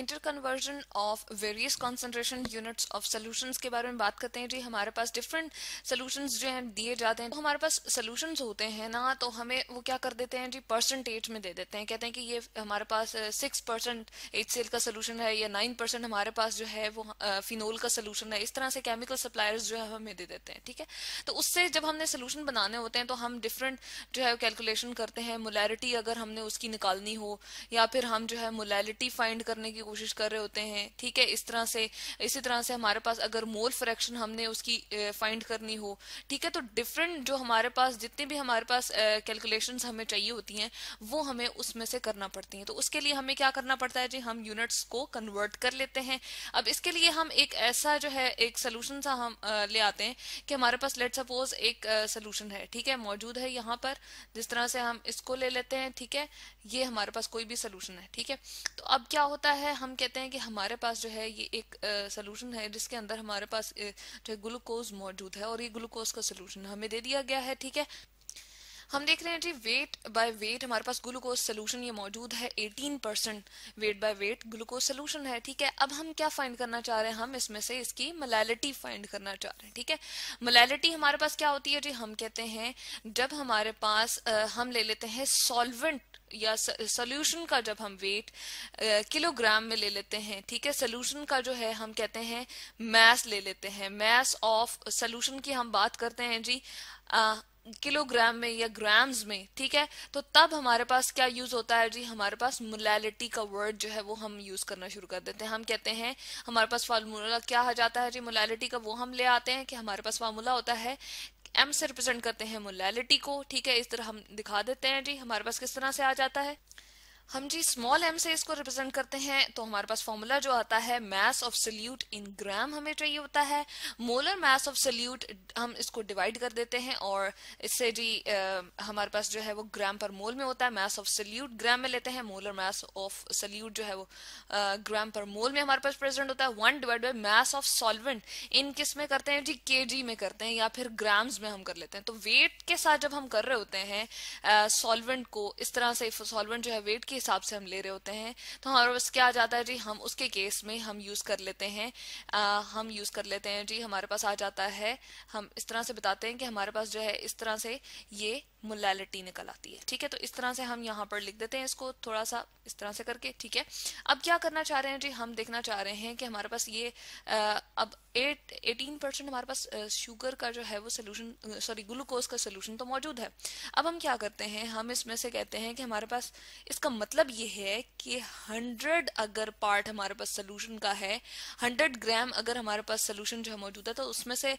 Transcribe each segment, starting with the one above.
interconversion of various concentration units of solutions के बारे में बात करते हैं जी हमारे पास डिफरेंट सोल्यूशंस जो हैं दिए जाते हैं तो हमारे पास सोल्यूशंस होते हैं ना तो हमें वो क्या कर देते हैं जी परसेंटेज में दे देते हैं कहते हैं कि ये हमारे पास सिक्स परसेंट एच सेल का सोल्यूशन है या नाइन परसेंट हमारे पास जो है वो फिनोल का सोल्यूशन है इस तरह से केमिकल सप्लायर्स जो है हमें दे देते हैं ठीक है तो उससे जब हमने सोल्यूशन बनाने होते हैं तो हम डिफरेंट जो है कैलकुलेशन करते हैं मोलैरिटी अगर हमने उसकी निकालनी हो या फिर हम जो है मोलैलिटी फाइंड करने की कोशिश कर रहे होते हैं ठीक है इस तरह से इसी तरह से हमारे पास अगर मोल फ्रैक्शन हमने उसकी फाइंड करनी हो ठीक है तो डिफरेंट जो हमारे पास जितने भी हमारे पास कैलकुलेशन हमें चाहिए होती हैं वो हमें उसमें से करना पड़ती हैं तो उसके लिए हमें क्या करना पड़ता है जी हम यूनिट्स को कन्वर्ट कर लेते हैं अब इसके लिए हम एक ऐसा जो है एक सोल्यूशन सा हम ले आते हैं कि हमारे पास लेट सपोज एक सोल्यूशन है ठीक है मौजूद है यहाँ पर जिस तरह से हम इसको ले लेते हैं ठीक है ये हमारे पास कोई भी सोल्यूशन है ठीक है तो अब क्या होता है हम कहते हैं कि हमारे पास जो है ये एक सोलूशन है जिसके अंदर हमारे पास जो है ग्लूकोज मौजूद है और ये ग्लूकोज का सोलूशन हमें दे दिया गया है ठीक है हम देख रहे हैं जी वेट बाय वेट हमारे पास ग्लूकोज सोल्यूशन ये मौजूद है 18 percent weight by weight glucose solution है ठीक है अब हम क्या फाइंड करना चाह रहे हैं हम इसमें से इसकी मलैलिटी फाइंड करना चाह रहे हैं ठीक है मलैलिटी हमारे पास क्या होती है जी हम कहते हैं जब हमारे पास आ, हम ले लेते हैं सॉल्वेंट या सोल्यूशन का जब हम वेट किलोग्राम में ले लेते हैं ठीक है सोल्यूशन का जो है हम कहते हैं मैस ले लेते हैं मैस ऑफ सोल्यूशन की हम बात करते हैं जी किलोग्राम में या ग्राम्स में ठीक है तो तब हमारे पास क्या यूज होता है जी हमारे पास मोलैलिटी का वर्ड जो है वो हम यूज करना शुरू कर देते हैं हम कहते हैं हमारे पास फार्मूला क्या आ जाता है जी मोलैलिटी का वो हम ले आते हैं कि हमारे पास फार्मूला होता है एम से रिप्रेजेंट करते हैं मोलैलिटी को ठीक है इस तरह हम दिखा देते हैं जी हमारे पास किस तरह से आ जाता है हम जी स्मॉल एम से इसको रिप्रेजेंट करते हैं तो हमारे पास फॉर्मूला जो आता है मास ऑफ सल्यूट इन ग्राम हमें चाहिए होता है मोलर मास ऑफ सल्यूट हम इसको डिवाइड कर देते हैं और इससे जी आ, हमारे पास जो है वो ग्राम पर मोल में होता है मास ऑफ सल्यूट ग्राम में लेते हैं मोलर मास ऑफ सल्यूट जो है वो आ, ग्राम पर मोल में हमारे पास प्रेजेंट होता है one divide by mass of solvent in किस में करते हैं जी के में करते हैं या फिर ग्राम्स में हम कर लेते हैं तो वेट के साथ जब हम कर रहे होते हैं सॉल्वेंट को इस तरह से सॉल्वेंट जो है वेट के के हिसाब से हम ले रहे होते हैं तो हमारे पास क्या आ जाता है जी हम उसके केस में हम यूज़ कर लेते हैं आ, हम यूज़ कर लेते हैं जी हमारे पास आ जाता है हम इस तरह से बताते हैं कि हमारे पास जो है इस तरह से ये मोलैलिटी निकल आती है ठीक है तो इस तरह से हम यहाँ पर लिख देते हैं इसको थोड़ा सा इस तरह से करके ठीक है अब क्या करना चाह रहे हैं जी हम देखना चाह रहे हैं कि हमारे पास ये आ, अब एट एटीन परसेंट हमारे पास शुगर का जो है वो सोल्यूशन सॉरी ग्लूकोज का सोल्यूशन तो मौजूद है अब हम क्या करते हैं हम इसमें से कहते हैं कि हमारे पास इसका मतलब ये है कि 100 अगर पार्ट हमारे पास सोल्यूशन का है 100 ग्राम अगर हमारे पास सोल्यूशन जो मौजूद है तो उसमें से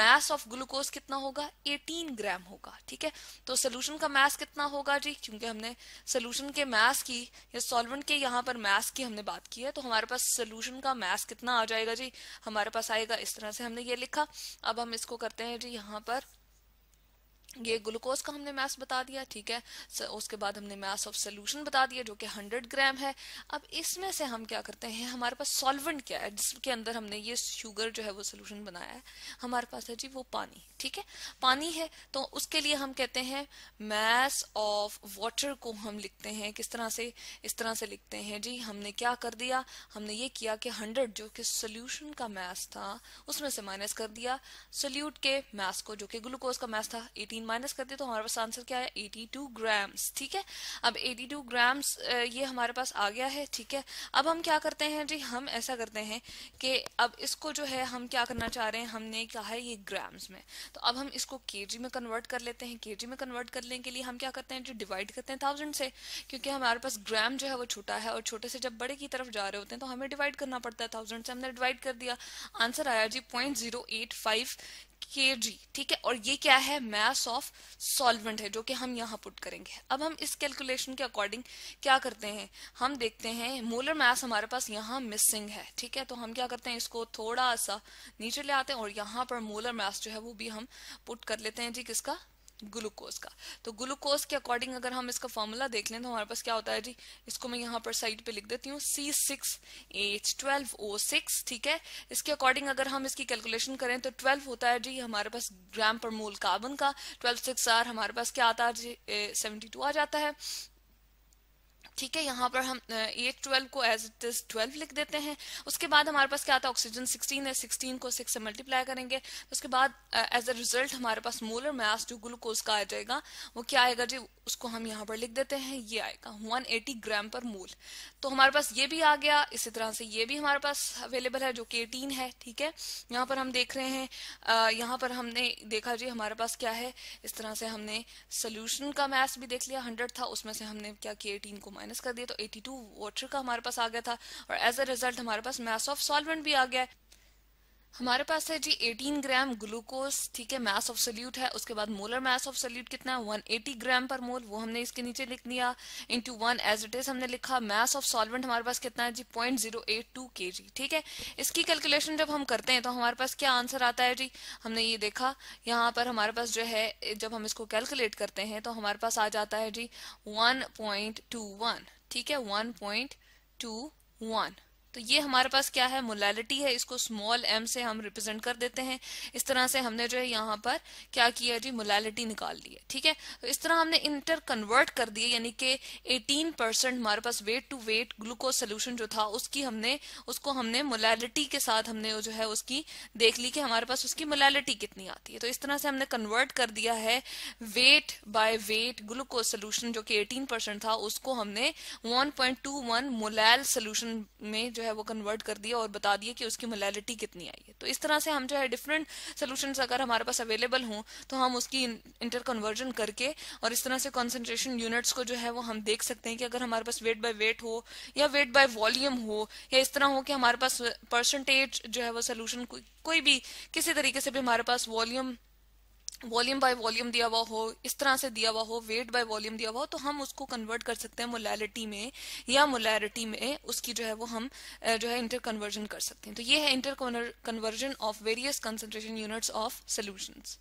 मास ऑफ ग्लूकोज कितना होगा 18 ग्राम होगा ठीक है तो सोल्यूशन का मास कितना होगा जी क्योंकि हमने सोल्यूशन के मास की या सॉल्वेंट के यहाँ पर मास की हमने बात की है तो हमारे पास सोल्यूशन का मास कितना आ जाएगा जी हमारे पास आएगा इस तरह से हमने ये लिखा अब हम इसको करते हैं जी यहाँ पर ये ग्लूकोज का हमने मास बता दिया ठीक है उसके बाद हमने मास ऑफ सोल्यूशन बता दिया जो कि 100 ग्राम है अब इसमें से हम क्या करते हैं हमारे पास सॉल्वेंट क्या है जिसके अंदर हमने ये शुगर जो है वो सोल्यूशन बनाया है हमारे पास है जी वो पानी ठीक है पानी है तो उसके लिए हम कहते हैं मास ऑफ वाटर को हम लिखते हैं किस तरह से इस तरह से लिखते हैं जी हमने क्या कर दिया हमने ये किया कि हंड्रेड जो कि सोल्यूशन का मैस था उसमें से माइनस कर दिया सोल्यूट के मैस को जो कि ग्लूकोज का मैस था एटीन माइनस करते तो हमारे पास आंसर क्या है एटी टू ग्राम्स ठीक है अब एटी टू ग्राम्स ये हमारे पास आ गया है ठीक है अब हम क्या करते हैं जी हम ऐसा करते हैं कि अब इसको जो है हम क्या करना चाह रहे हैं हमने कहा है ये ग्राम्स में तो अब हम इसको के में कन्वर्ट कर लेते हैं के में कन्वर्ट करने के लिए हम क्या करते हैं जो डिवाइड करते हैं थाउजेंड से क्योंकि हमारे पास ग्राम जो है वो छोटा है और छोटे से जब बड़े की तरफ जा रहे होते हैं तो हमें डिवाइड करना पड़ता है थाउजेंड से हमने डिवाइड कर दिया आंसर आया g point zero eight five k g ठीक है और ये क्या है मैस ऑफ सॉल्वेंट है जो कि हम यहाँ पुट करेंगे अब हम इस कैलकुलेशन के अकॉर्डिंग क्या करते हैं हम देखते हैं मोलर मैस हमारे पास यहाँ मिसिंग है ठीक है तो हम क्या करते हैं इसको थोड़ा सा नीचे ले आते हैं और यहाँ पर मोलर मैस जो है वो भी हम पुट कर लेते हैं जी किसका ग्लूकोज का तो ग्लूकोज के अकॉर्डिंग अगर हम इसका फॉर्मूला देख लें तो हमारे पास क्या होता है जी इसको मैं यहाँ पर साइड पे लिख देती हूँ C six H twelve O six ठीक है इसके अकॉर्डिंग अगर हम इसकी कैलकुलेशन करें तो ट्वेल्व होता है जी हमारे पास ग्राम पर मोल कार्बन का ट्वेल्व सिक्स आर हमारे पास क्या आता है जी सेवेंटी टू आ जाता है ठीक है यहाँ पर हम एट ट्वेल्व को एज इट इज ट्वेल्व लिख देते हैं उसके बाद हमारे पास क्या आता है ऑक्सीजन सिक्सटीन है सिक्सटीन को सिक्स से मल्टीप्लाई करेंगे उसके बाद एज अ रिजल्ट हमारे पास मोलर मैस जो ग्लूकोज का आ जाएगा वो क्या आएगा जी उसको हम यहाँ पर लिख देते हैं ये आएगा वन एटी ग्राम पर मोल तो हमारे पास ये भी आ गया इसी तरह से ये भी हमारे पास अवेलेबल है जो कि एटीन है ठीक है यहाँ पर हम देख रहे हैं यहाँ पर हमने देखा जी हमारे पास क्या है इस तरह से हमने सोल्यूशन का मैथ भी देख लिया हंड्रेड था उसमें से हमने क्या किया एटीन को माइनस माइनस कर दिया तो 82 वाटर का हमारे पास आ गया था और एज अ रिजल्ट हमारे पास मास ऑफ सॉल्वेंट भी आ गया है हमारे पास है जी 18 ग्राम ग्लूकोज ठीक है मास ऑफ सोल्यूट है उसके बाद मोलर मास ऑफ सोल्यूट कितना है 180 ग्राम पर मोल वो हमने इसके नीचे लिख दिया into one as it is हमने लिखा मास ऑफ सॉल्वेंट हमारे पास कितना है जी 0.082 जी ठीक है इसकी कैलकुलेशन जब हम करते हैं तो हमारे पास क्या आंसर आता है जी हमने ये देखा यहाँ पर हमारे पास जो है जब हम इसको कैलकुलेट करते हैं तो हमारे पास आ जाता है जी वन ठीक है वन तो ये हमारे पास क्या है मोलैलिटी है इसको स्मॉल एम से हम रिप्रेजेंट कर देते हैं इस तरह से हमने जो है यहाँ पर क्या किया जी मोलैलिटी निकाल ली है ठीक है तो इस तरह हमने इंटर कन्वर्ट कर दिए यानी कि 18 परसेंट हमारे पास weight to weight glucose solution जो था उसकी हमने उसको हमने मोलैलिटी के साथ हमने जो है उसकी देख ली कि हमारे पास उसकी मोलैलिटी कितनी आती है तो इस तरह से हमने कन्वर्ट कर दिया है weight by weight glucose solution जो कि एटीन परसेंट था उसको हमने वन मोलैल सोल्यूशन में जो है है वो कन्वर्ट कर दिया और बता दिया कि उसकी मोलैलिटी कितनी आई है तो इस तरह से हम जो है डिफरेंट सोल्यूशन अगर हमारे पास अवेलेबल हों तो हम उसकी इंटर कन्वर्जन करके और इस तरह से कॉन्सेंट्रेशन यूनिट्स को जो है वो हम देख सकते हैं कि अगर हमारे पास वेट बाय वेट हो या वेट बाय वॉल्यूम हो या इस तरह हो कि हमारे पास परसेंटेज जो है वो सोल्यूशन को, कोई भी किसी तरीके से भी हमारे पास वॉल्यूम वॉल्यूम बाय वॉल्यूम दिया हुआ हो इस तरह से दिया हुआ हो वेट बाय वॉल्यूम दिया हुआ हो तो हम उसको कन्वर्ट कर सकते हैं मोलैरिटी में या मोलैरिटी में उसकी जो है वो हम जो है इंटर कन्वर्जन कर सकते हैं तो ये है inter conversion of various concentration units of solutions